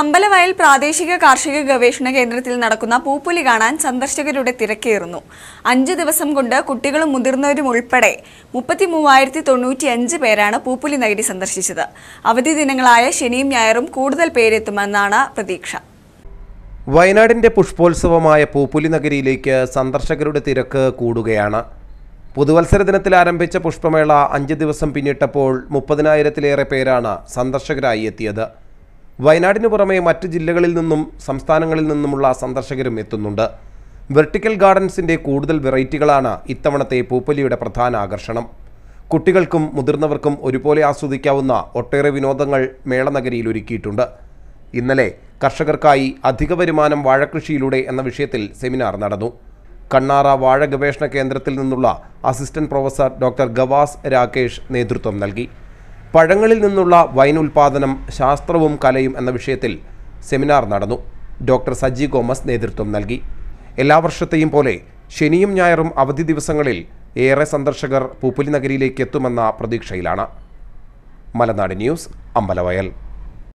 അമ്പലവയൽ പ്രാദേശിക കാർഷിക ഗവേഷണ കേന്ദ്രത്തിൽ നടക്കുന്ന പൂപ്പുലി കാണാൻ സന്ദർശകരുടെ തിരക്കേറുന്നു അഞ്ച് ദിവസം കൊണ്ട് കുട്ടികളും മുതിർന്നവരും ഉൾപ്പെടെ മുപ്പത്തി മൂവായിരത്തി തൊണ്ണൂറ്റി അഞ്ച് പേരാണ് പൂപ്പുലി നഗരി സന്ദർശിച്ചത് അവധി ദിനങ്ങളായ ശനിയും ഞായറും കൂടുതൽ പേരെത്തുമെന്നാണ് പ്രതീക്ഷ വയനാടിന്റെ പുഷ്പോത്സവമായ പൂപ്പുലി നഗരിയിലേക്ക് സന്ദർശകരുടെ തിരക്ക് കൂടുകയാണ് പുതുവത്സര ദിനത്തിൽ ആരംഭിച്ച പുഷ്പമേള അഞ്ച് ദിവസം പിന്നിട്ടപ്പോൾ മുപ്പതിനായിരത്തിലേറെ പേരാണ് സന്ദർശകരായി എത്തിയത് വയനാടിനു പുറമെ മറ്റ് ജില്ലകളിൽ നിന്നും സംസ്ഥാനങ്ങളിൽ നിന്നുമുള്ള സന്ദർശകരും എത്തുന്നുണ്ട് വെർട്ടിക്കൽ ഗാർഡൻസിൻ്റെ കൂടുതൽ വെറൈറ്റികളാണ് ഇത്തവണത്തെ പൂപ്പൊലിയുടെ പ്രധാന ആകർഷണം കുട്ടികൾക്കും മുതിർന്നവർക്കും ഒരുപോലെ ആസ്വദിക്കാവുന്ന ഒട്ടേറെ വിനോദങ്ങൾ മേളനഗരിയിൽ ഒരുക്കിയിട്ടുണ്ട് ഇന്നലെ കർഷകർക്കായി അധിക വരുമാനം വാഴകൃഷിയിലൂടെ എന്ന വിഷയത്തിൽ സെമിനാർ നടന്നു കണ്ണാറ വാഴ ഗവേഷണ കേന്ദ്രത്തിൽ നിന്നുള്ള assistant professor doctor Gavas Rakesh നേതൃത്വം നൽകി പഴങ്ങളിൽ നിന്നുള്ള വൈൻ ഉൽപാദനം ശാസ്ത്രവും കലയും എന്ന വിഷയത്തിൽ സെമിനാർ നടന്നു ഡോക്ടർ സജി ഗോമസ് നേതൃത്വം നൽകി എല്ലാ വർഷത്തെയും പോലെ ശനിയും ഞായറും അവധി ദിവസങ്ങളിൽ ഏറെ സന്ദർശകർ പൂപ്പുലി നഗരിയിലേക്ക് എത്തുമെന്ന പ്രതീക്ഷയിലാണ് മലനാട് ന്യൂസ് അമ്പലവയൽ